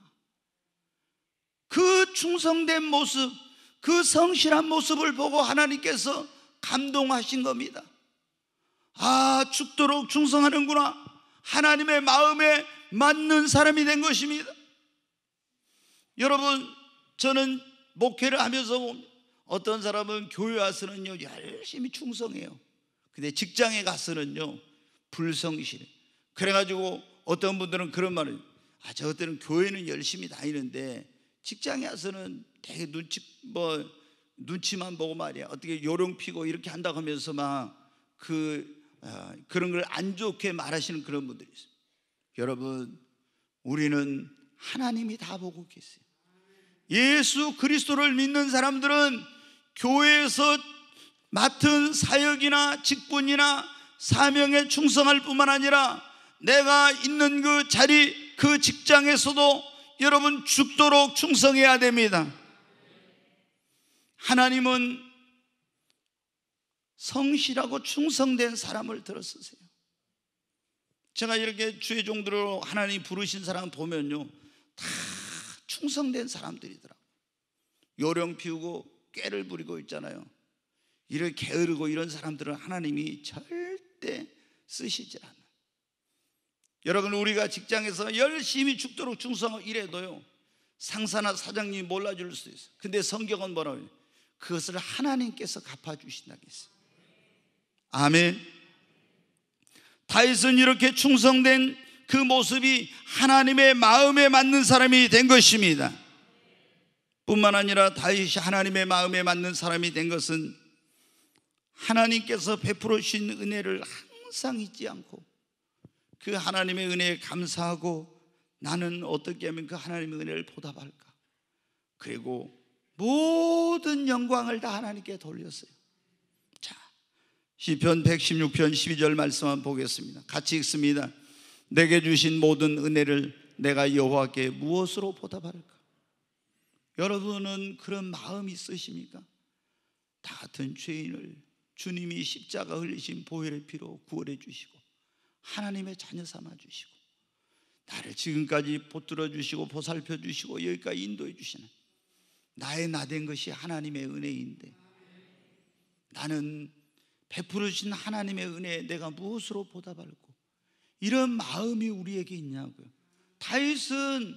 그 충성된 모습, 그 성실한 모습을 보고 하나님께서 감동하신 겁니다. 아, 죽도록 충성하는구나. 하나님의 마음에 맞는 사람이 된 것입니다. 여러분 저는 목회를 하면서 어떤 사람은 교회 와서는요 열심히 충성해요. 근데 직장에 가서는요 불성실. 그래가지고 어떤 분들은 그런 말을 아 저것들은 교회는 열심히 다니는데 직장에 와서는 되게 눈치 뭐 눈치만 보고 말이야 어떻게 요령 피고 이렇게 한다고 하면서 막그 어, 그런 걸 안 좋게 말하시는 그런 분들이 있어요. 여러분 우리는 하나님이 다 보고 계세요. 예수 그리스도를 믿는 사람들은 교회에서 맡은 사역이나 직분이나 사명에 충성할 뿐만 아니라 내가 있는 그 자리, 그 직장에서도 여러분 죽도록 충성해야 됩니다. 하나님은 성실하고 충성된 사람을 들었으세요. 제가 이렇게 주의 종들로 하나님 부르신 사람 보면요. 다 충성된 사람들이더라. 요령 피우고 깨를 부리고 있잖아요. 이를 게으르고 이런 사람들은 하나님이 절대 쓰시질 않아. 여러분 우리가 직장에서 열심히 죽도록 충성하 일해도요. 상사나 사장님이 몰라줄 수 있어. 근데 성경은 뭐라고 해요? 그것을 하나님께서 갚아주신다고 했어 아멘. 다윗은 이렇게 충성된 그 모습이 하나님의 마음에 맞는 사람이 된 것입니다. 뿐만 아니라 다윗이 하나님의 마음에 맞는 사람이 된 것은 하나님께서 베풀어 주신 은혜를 항상 잊지 않고 그 하나님의 은혜에 감사하고 나는 어떻게 하면 그 하나님의 은혜를 보답할까? 그리고 모든 영광을 다 하나님께 돌렸어요. 자, 시편 116편 12절 말씀 한 보겠습니다. 같이 읽습니다. 내게 주신 모든 은혜를 내가 여호와께 무엇으로 보답할까? 여러분은 그런 마음이 있으십니까? 다 같은 죄인을 주님이 십자가 흘리신 보혈의 피로 구원해 주시고 하나님의 자녀 삼아 주시고 나를 지금까지 붙들어 주시고 보살펴 주시고 여기까지 인도해 주시는 나의 나 된 것이 하나님의 은혜인데 나는 베풀어 신 하나님의 은혜에 내가 무엇으로 보답할고 이런 마음이 우리에게 있냐고요. 다윗은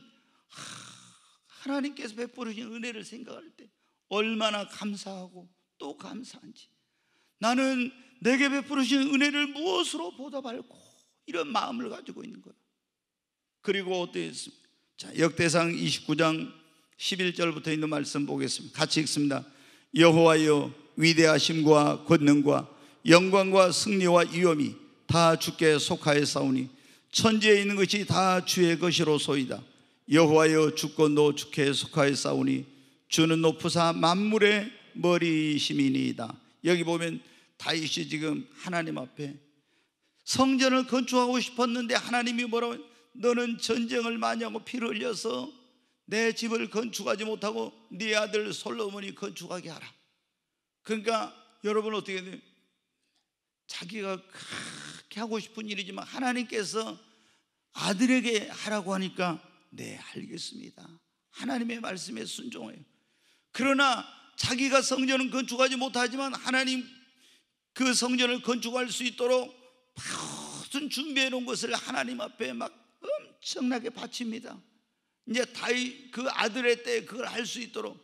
하나님께서 베풀어 신 은혜를 생각할 때 얼마나 감사하고 또 감사한지 나는 내게 베풀어 신 은혜를 무엇으로 보답할고 이런 마음을 가지고 있는 거예요. 그리고 어떠했습니까? 자, 역대상 29장 11절부터 있는 말씀 보겠습니다. 같이 읽습니다. 여호와여 위대하심과 권능과 영광과 승리와 위엄이 다 주께 속하여 싸우니 천지에 있는 것이 다 주의 것이로소이다 여호와여 주권도 주께 속하여 싸우니 주는 높으사 만물의 머리이심이니이다 여기 보면 다윗이 지금 하나님 앞에 성전을 건축하고 싶었는데 하나님이 뭐라고 너는 전쟁을 많이 하고 피를 흘려서 내 집을 건축하지 못하고 네 아들 솔로몬이 건축하게 하라 그러니까 여러분 어떻게 돼요? 자기가 그렇게 하고 싶은 일이지만 하나님께서 아들에게 하라고 하니까 네, 알겠습니다. 하나님의 말씀에 순종해요. 그러나 자기가 성전은 건축하지 못하지만 하나님 그 성전을 건축할 수 있도록 모든 준비해 놓은 것을 하나님 앞에 막 엄청나게 바칩니다. 이제 다이 그 아들의 때 그걸 할 수 있도록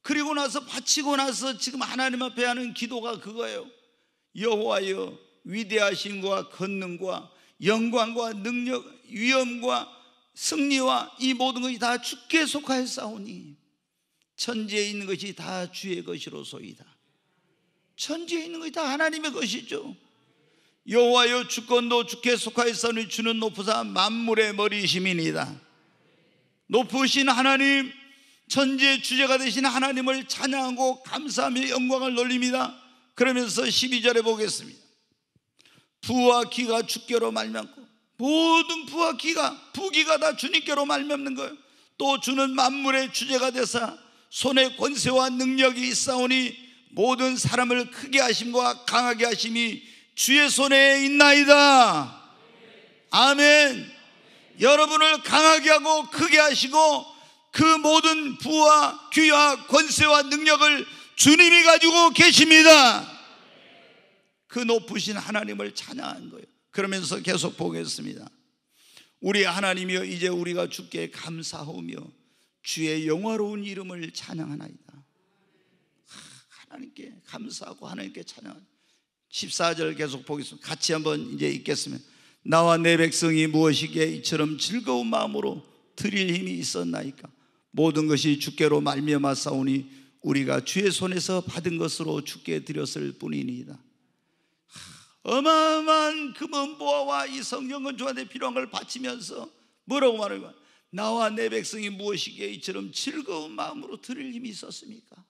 그리고 나서 바치고 나서 지금 하나님 앞에 하는 기도가 그거예요. 여호와여 위대하신과 권능과 영광과 능력 위엄과 승리와 이 모든 것이 다 주께 속하였싸우니 천지에 있는 것이 다 주의 것이로소이다 천지에 있는 것이 다 하나님의 것이죠 여호와여 주권도 주께 속하였사오니 주는 높으사 만물의 머리심이니다 높으신 하나님 천지의 주제가 되신 하나님을 찬양하고 감사하며 영광을 돌립니다 그러면서 12절에 보겠습니다. 부와 기가 주께로 말미암고 모든 부와 기가 부기가 다 주님께로 말미암는 거예요. 또 주는 만물의 주제가 되사 손의 권세와 능력이 있사오니 모든 사람을 크게 하심과 강하게 하심이 주의 손에 있나이다. 아멘. 여러분을 강하게 하고 크게 하시고 그 모든 부와 귀와 권세와 능력을 주님이 가지고 계십니다. 그 높으신 하나님을 찬양한 거예요. 그러면서 계속 보겠습니다. 우리 하나님이여 이제 우리가 주께 감사하며 주의 영화로운 이름을 찬양하나이다. 하나님께 감사하고 하나님께 찬양. 14절 계속 보겠습니다. 같이 한번 이제 읽겠습니다. 나와 내 백성이 무엇이기에 이처럼 즐거운 마음으로 드릴 힘이 있었나이까 모든 것이 주께로 말미암아 싸우니 우리가 주의 손에서 받은 것으로 주께 드렸을 뿐이니이다. 어마어마한 금은보화와 이 성령은 주한테 필요한 걸 바치면서 뭐라고 말하는 나와 내 백성이 무엇이기에 이처럼 즐거운 마음으로 드릴 힘이 있었습니까?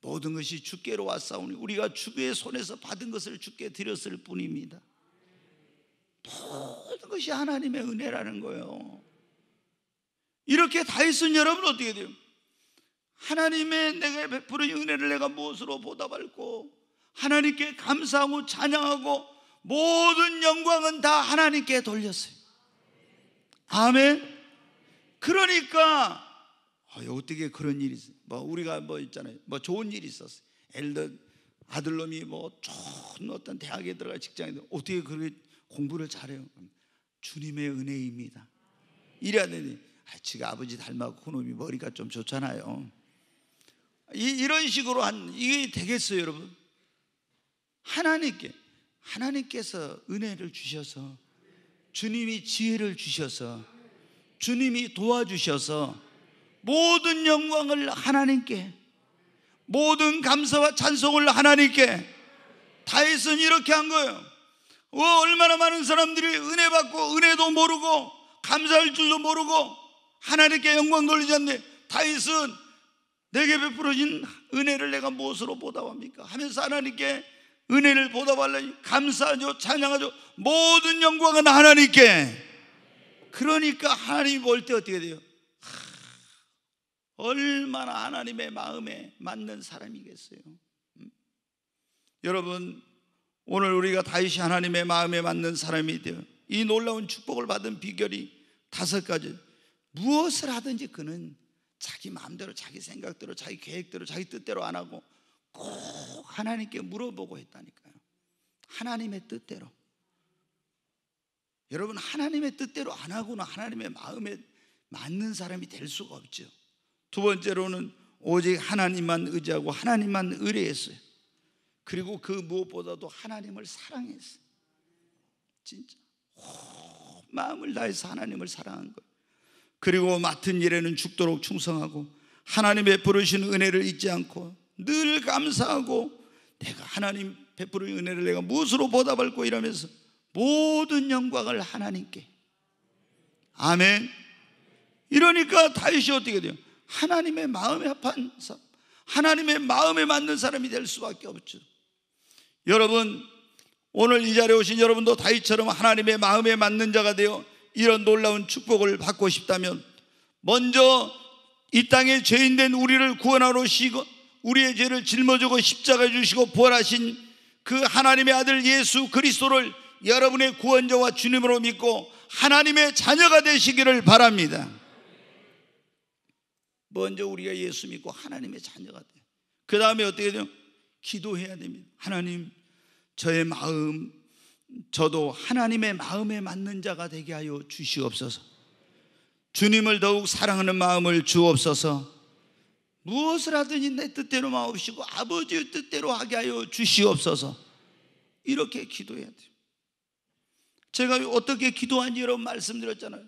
모든 것이 주께로 왔사오니 우리가 주의 손에서 받은 것을 주께 드렸을 뿐입니다. 모든 것이 하나님의 은혜라는 거예요. 이렇게 다 있으면 여러분 어떻게 돼요? 하나님의 내가 베푸는 은혜를 내가 무엇으로 보답할고 하나님께 감사하고 찬양하고 모든 영광은 다 하나님께 돌렸어요. 아멘. 그러니까 아, 어떻게 그런 일이 있어뭐 우리가 뭐 있잖아요. 뭐 좋은 일이 있었어 엘더 아들놈이 뭐 좋은 어떤 대학에 들어가 직장에 들어가. 어떻게 그렇게 공부를 잘해요? 주님의 은혜입니다. 이래야 되니 아, 지가 아버지 닮았고 그놈이 머리가 좀 좋잖아요. 이, 런 식으로 한 이게 되겠어요, 여러분? 하나님께 하나님께서 은혜를 주셔서 주님이 지혜를 주셔서 주님이 도와주셔서 모든 영광을 하나님께 모든 감사와 찬송을 하나님께 다윗은 이렇게 한 거예요. 어, 얼마나 많은 사람들이 은혜 받고 은혜도 모르고 감사할 줄도 모르고 하나님께 영광 돌리지 않는 다윗은 내게 베풀어진 은혜를 내가 무엇으로 보답합니까? 하면서 하나님께 은혜를 보답하려니 감사하죠, 찬양하죠. 모든 영광은 하나님께. 그러니까 하나님이 볼 때 어떻게 돼요? 하, 얼마나 하나님의 마음에 맞는 사람이겠어요. 음? 여러분, 오늘 우리가 다시 하나님의 마음에 맞는 사람이 되어 이 놀라운 축복을 받은 비결이 다섯 가지. 무엇을 하든지 그는 자기 마음대로 자기 생각대로 자기 계획대로 자기 뜻대로 안 하고 꼭 하나님께 물어보고 했다니까요. 하나님의 뜻대로. 여러분 하나님의 뜻대로 안 하고는 하나님의 마음에 맞는 사람이 될 수가 없죠. 두 번째로는 오직 하나님만 의지하고 하나님만 의뢰했어요. 그리고 그 무엇보다도 하나님을 사랑했어요. 진짜 오, 어, 마음을 다해서 하나님을 사랑한 거예요. 그리고 맡은 일에는 죽도록 충성하고 하나님의 부르신 은혜를 잊지 않고 늘 감사하고 내가 하나님 베푸는 은혜를 내가 무엇으로 보답할고 이러면서 모든 영광을 하나님께 아멘 이러니까 다윗이 어떻게 돼요? 하나님의 마음에 합한 사람 하나님의 마음에 맞는 사람이 될 수밖에 없죠 여러분 오늘 이 자리에 오신 여러분도 다윗처럼 하나님의 마음에 맞는 자가 되어 이런 놀라운 축복을 받고 싶다면 먼저 이 땅에 죄인된 우리를 구원하러 오시고 우리의 죄를 짊어지고 십자가에 주시고 부활하신 그 하나님의 아들 예수 그리스도를 여러분의 구원자와 주님으로 믿고 하나님의 자녀가 되시기를 바랍니다. 먼저 우리가 예수 믿고 하나님의 자녀가 돼. 그 다음에 어떻게 돼요? 기도해야 됩니다. 하나님, 저의 마음, 저도 하나님의 마음에 맞는 자가 되게 하여 주시옵소서. 주님을 더욱 사랑하는 마음을 주옵소서. 무엇을 하든지 내 뜻대로 마옵시고 아버지의 뜻대로 하게 하여 주시옵소서. 이렇게 기도해야 돼요. 제가 어떻게 기도한지 여러분 말씀드렸잖아요.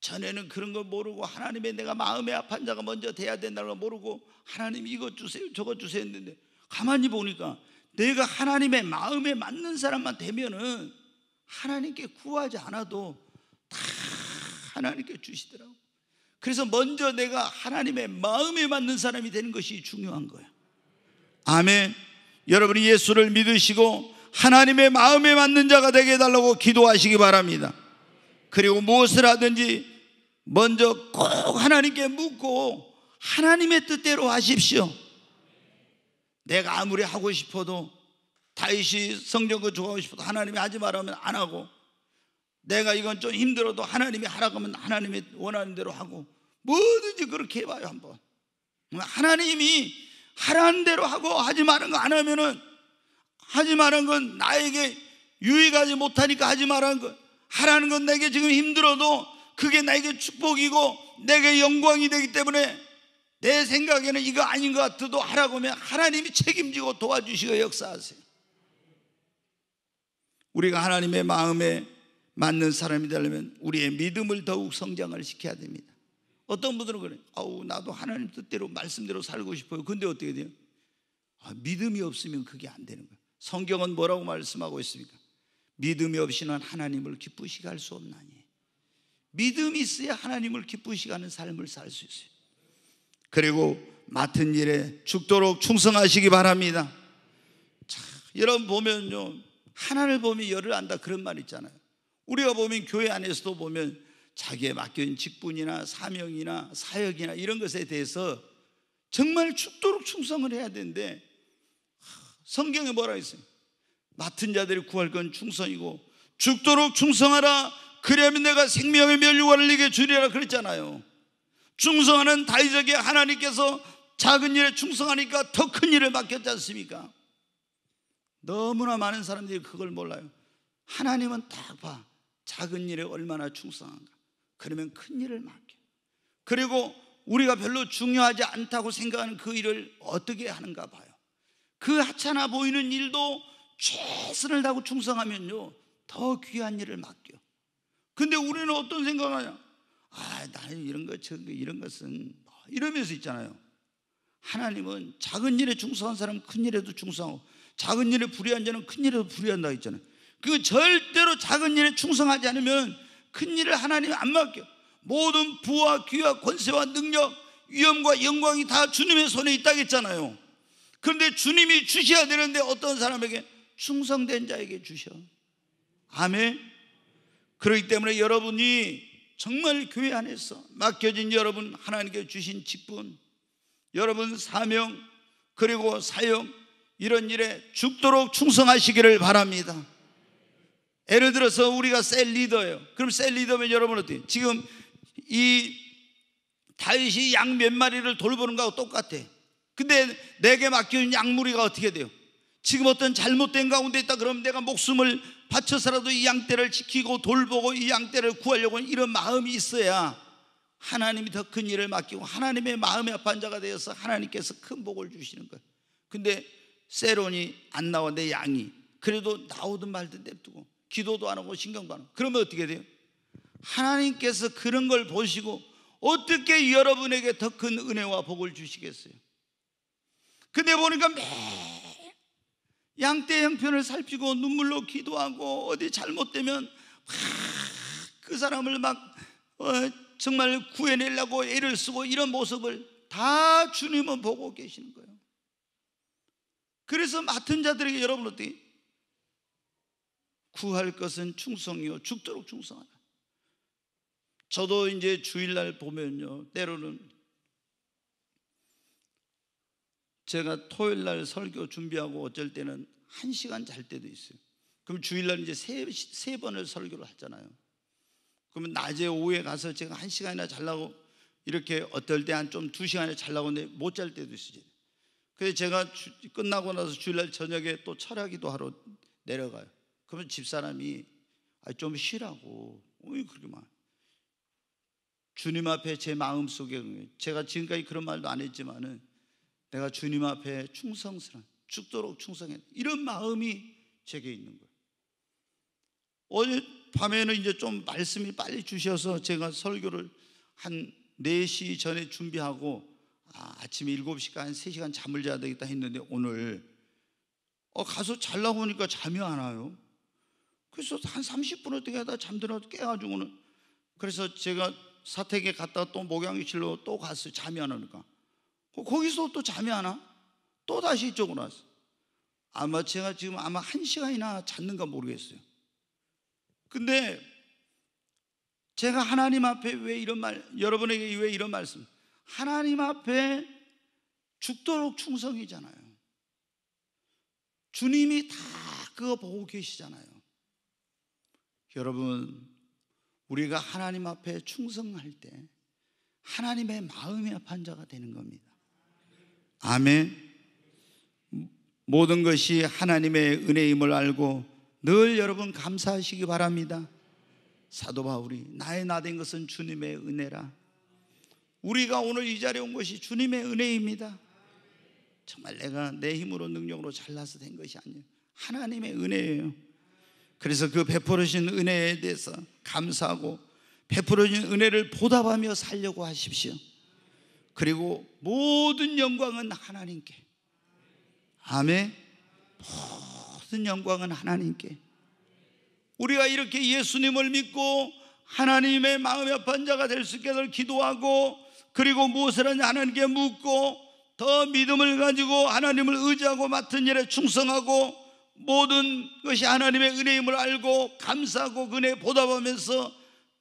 전에는 그런 거 모르고 하나님의 내가 마음에 아픈 자가 먼저 돼야 된다는 걸 모르고 하나님 이거 주세요 저거 주세요 했는데 가만히 보니까 내가 하나님의 마음에 맞는 사람만 되면은 하나님께 구하지 않아도 다 하나님께 주시더라고. 그래서 먼저 내가 하나님의 마음에 맞는 사람이 되는 것이 중요한 거야. 아멘. 여러분이 예수를 믿으시고 하나님의 마음에 맞는 자가 되게 해달라고 기도하시기 바랍니다. 그리고 무엇을 하든지 먼저 꼭 하나님께 묻고 하나님의 뜻대로 하십시오. 내가 아무리 하고 싶어도 다윗이 성경을 그 좋아하고 싶어도 하나님이 하지 말하면 안 하고 내가 이건 좀 힘들어도 하나님이 하라고 하면 하나님이 원하는 대로 하고 뭐든지 그렇게 해봐요 한번 하나님이 하라는 대로 하고 하지 말은 거 안 하면은 하지 말은 건 나에게 유익하지 못하니까 하지 말은 거 하라는 건 내게 지금 힘들어도 그게 나에게 축복이고 내게 영광이 되기 때문에 내 생각에는 이거 아닌 것 같아도 하라고 하면 하나님이 책임지고 도와주시고 역사하세요. 우리가 하나님의 마음에 맞는 사람이 되려면 우리의 믿음을 더욱 성장을 시켜야 됩니다. 어떤 분들은 그래. 아우, 나도 하나님 뜻대로 말씀대로 살고 싶어요. 근데 어떻게 돼요? 아, 믿음이 없으면 그게 안 되는 거예요. 성경은 뭐라고 말씀하고 있습니까? 믿음이 없이는 하나님을 기쁘시게 할 수 없나니. 믿음이 있어야 하나님을 기쁘시게 하는 삶을 살 수 있어요. 그리고 맡은 일에 죽도록 충성하시기 바랍니다. 자, 여러분 보면요. 하나를 보면 열을 안다 그런 말 있잖아요. 우리가 보면 교회 안에서도 보면 자기의 맡겨진 직분이나 사명이나 사역이나 이런 것에 대해서 정말 죽도록 충성을 해야 되는데 성경에 뭐라 했어요? 맡은 자들이 구할 건 충성이고 죽도록 충성하라 그래야 내가 생명의 면류관을 네게 주리라 그랬잖아요 충성하는 다윗에게 하나님께서 작은 일에 충성하니까 더 큰 일을 맡겼지 않습니까? 너무나 많은 사람들이 그걸 몰라요. 하나님은 딱 봐. 작은 일에 얼마나 충성한가. 그러면 큰 일을 맡겨. 그리고 우리가 별로 중요하지 않다고 생각하는 그 일을 어떻게 하는가 봐요. 그 하찮아 보이는 일도 최선을 다하고 충성하면요. 더 귀한 일을 맡겨. 근데 우리는 어떤 생각하냐? 아, 나는 이런 것, 저런 것, 이런 것은 뭐 이러면서 있잖아요. 하나님은 작은 일에 충성한 사람은 큰 일에도 충성하고 작은 일에 불의한 자는 큰 일에도 불의한다 했잖아요. 그 절대로 작은 일에 충성하지 않으면 큰 일을 하나님안 맡겨. 모든 부와 귀와 권세와 능력, 위험과 영광이 다 주님의 손에 있다 했잖아요. 그런데 주님이 주셔야 되는데 어떤 사람에게 충성된 자에게 주셔. 아멘. 그렇기 때문에 여러분이 정말 교회 안에서 맡겨진 여러분 하나님께 주신 직분, 여러분 사명, 그리고 사형 이런 일에 죽도록 충성하시기를 바랍니다. 예를 들어서 우리가 셀 리더예요. 그럼 셀 리더면 여러분 어때? 지금 이 다윗이 양 몇 마리를 돌보는 거하고 똑같아. 근데 내게 맡겨진 양무리가 어떻게 돼요? 지금 어떤 잘못된 가운데 있다 그러면 내가 목숨을 바쳐서라도 이 양떼를 지키고 돌보고 이 양떼를 구하려고 이런 마음이 있어야 하나님이 더 큰 일을 맡기고 하나님의 마음의 반자가 되어서 하나님께서 큰 복을 주시는 거예요. 근데 세론이 안 나와 내 양이 그래도 나오든 말든 냅두고 기도도 안 하고 신경도 안 하고 그러면 어떻게 돼요? 하나님께서 그런 걸 보시고 어떻게 여러분에게 더 큰 은혜와 복을 주시겠어요? 근데 보니까 매 양떼 형편을 살피고 눈물로 기도하고 어디 잘못되면 막그 사람을 막 어, 정말 구해내려고 애를 쓰고 이런 모습을 다 주님은 보고 계시는 거예요. 그래서 맡은 자들에게 여러분 어떻게 구할 것은 충성이요 죽도록 충성하라. 저도 이제 주일날 보면요 때로는 제가 토요일 날 설교 준비하고 어쩔 때는 한 시간 잘 때도 있어요. 그럼 주일날 이제 세, 세 번을 설교를 하잖아요. 그러면 낮에 오후에 가서 제가 한 시간이나 잘라고 이렇게 어떨 때 한 좀 두 시간이나 잘라고 근데 못 잘 때도 있어요. 그래서 제가 주, 끝나고 나서 주일날 저녁에 또 철학기도 하러 내려가요. 그러면 집사람이 아, 좀 쉬라고. 왜 그렇게 말? 주님 앞에 제 마음 속에 제가 지금까지 그런 말도 안 했지만은 내가 주님 앞에 충성스러운 죽도록 충성해 이런 마음이 제게 있는 거예요. 어제 밤에는 이제 좀 말씀이 빨리 주셔서 제가 설교를 한 4시 전에 준비하고 아, 아침에 7시간 3시간 잠을 자야 되겠다 했는데 오늘 어, 가서 잘나고 보니까 잠이 안 와요. 그래서 한 30분 어떻게 하다 잠들어 깨가지고는 그래서 제가 사택에 갔다가 또 목양실로 또 갔어요. 잠이 안 오니까. 그 거기서 또 잠이 안 와? 또 다시 이쪽으로 왔어. 아마 제가 지금 아마 한 시간이나 잤는가 모르겠어요. 근데 제가 하나님 앞에 왜 이런 말, 여러분에게 왜 이런 말씀? 하나님 앞에 죽도록 충성이잖아요. 주님이 다 그거 보고 계시잖아요. 여러분, 우리가 하나님 앞에 충성할 때 하나님의 마음의 판자가 되는 겁니다. 아멘. 모든 것이 하나님의 은혜임을 알고 늘 여러분 감사하시기 바랍니다. 사도 바울이 나의 나 된 것은 주님의 은혜라. 우리가 오늘 이 자리에 온 것이 주님의 은혜입니다. 정말 내가 내 힘으로 능력으로 잘나서 된 것이 아니에요. 하나님의 은혜예요. 그래서 그 베풀어진 은혜에 대해서 감사하고 베풀어진 은혜를 보답하며 살려고 하십시오. 그리고 모든 영광은 하나님께. 아멘. 모든 영광은 하나님께. 우리가 이렇게 예수님을 믿고 하나님의 마음의 합 자가 될 수 있게 기도하고 그리고 무엇을 하냐 하나님께 묻고 더 믿음을 가지고 하나님을 의지하고 맡은 일에 충성하고 모든 것이 하나님의 은혜임을 알고 감사하고 은혜 보답하면서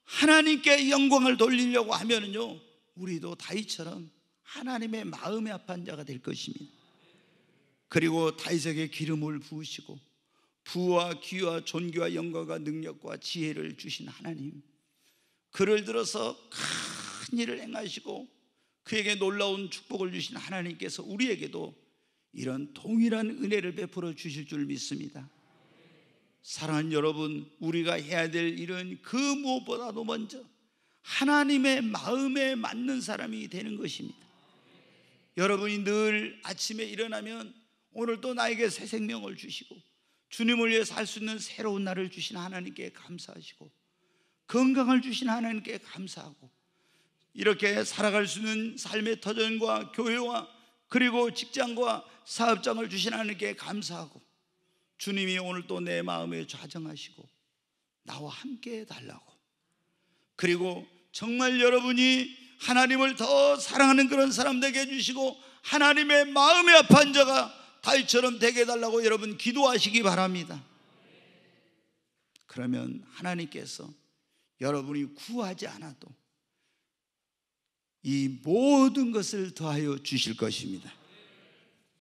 하나님께 영광을 돌리려고 하면은요 우리도 다윗처럼 하나님의 마음에 합한 자가 될 것입니다. 그리고 다윗에게 기름을 부으시고 부와 귀와 존귀와 영광과 능력과 지혜를 주신 하나님 그를 들어서 큰 일을 행하시고 그에게 놀라운 축복을 주신 하나님께서 우리에게도 이런 동일한 은혜를 베풀어 주실 줄 믿습니다. 사랑하는 여러분, 우리가 해야 될 일은 그 무엇보다도 먼저 하나님의 마음에 맞는 사람이 되는 것입니다. 여러분이 늘 아침에 일어나면 오늘 또 나에게 새 생명을 주시고 주님을 위해 살 수 있는 새로운 날을 주신 하나님께 감사하시고 건강을 주신 하나님께 감사하고 이렇게 살아갈 수 있는 삶의 터전과 교회와 그리고 직장과 사업장을 주신 하나님께 감사하고 주님이 오늘 또 내 마음에 좌정하시고 나와 함께 해달라고 그리고 정말 여러분이 하나님을 더 사랑하는 그런 사람 되게 해주시고 하나님의 마음에 아한 자가 다윗처럼 되게 해달라고 여러분 기도하시기 바랍니다 그러면 하나님께서 여러분이 구하지 않아도 이 모든 것을 더하여 주실 것입니다